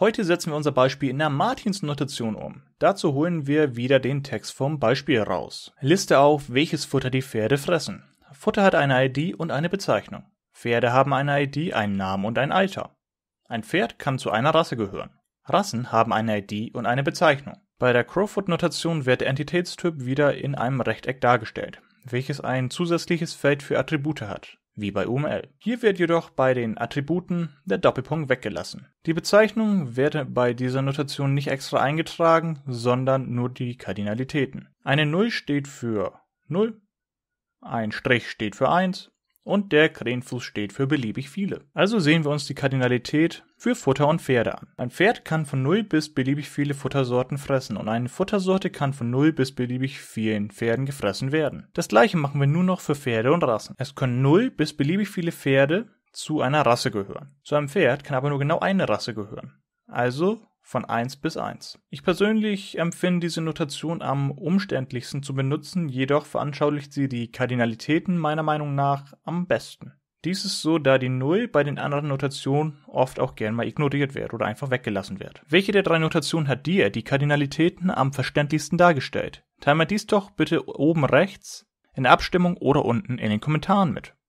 Heute setzen wir unser Beispiel in der Martins-Notation um. Dazu holen wir wieder den Text vom Beispiel raus. Liste auf, welches Futter die Pferde fressen. Futter hat eine ID und eine Bezeichnung. Pferde haben eine ID, einen Namen und ein Alter. Ein Pferd kann zu einer Rasse gehören. Rassen haben eine ID und eine Bezeichnung. Bei der Crowfoot-Notation wird der Entitätstyp wieder in einem Rechteck dargestellt, welches ein zusätzliches Feld für Attribute hat wie bei UML. Hier wird jedoch bei den Attributen der Doppelpunkt weggelassen. Die Bezeichnung wird bei dieser Notation nicht extra eingetragen, sondern nur die Kardinalitäten. Eine 0 steht für 0, ein Strich steht für 1 und der Krähenfuß steht für beliebig viele. Also sehen wir uns die Kardinalität für Futter und Pferde an. Ein Pferd kann von 0 bis beliebig viele Futtersorten fressen und eine Futtersorte kann von 0 bis beliebig vielen Pferden gefressen werden. Das gleiche machen wir nur noch für Pferde und Rassen. Es können 0 bis beliebig viele Pferde zu einer Rasse gehören. Zu einem Pferd kann aber nur genau eine Rasse gehören. Also von 1 bis 1. Ich persönlich empfinde diese Notation am umständlichsten zu benutzen, jedoch veranschaulicht sie die Kardinalitäten meiner Meinung nach am besten. Dies ist so, da die 0 bei den anderen Notationen oft auch gern mal ignoriert wird oder einfach weggelassen wird. Welche der drei Notationen hat dir die Kardinalitäten am verständlichsten dargestellt? Teil mir dies doch bitte oben rechts in der Abstimmung oder unten in den Kommentaren mit.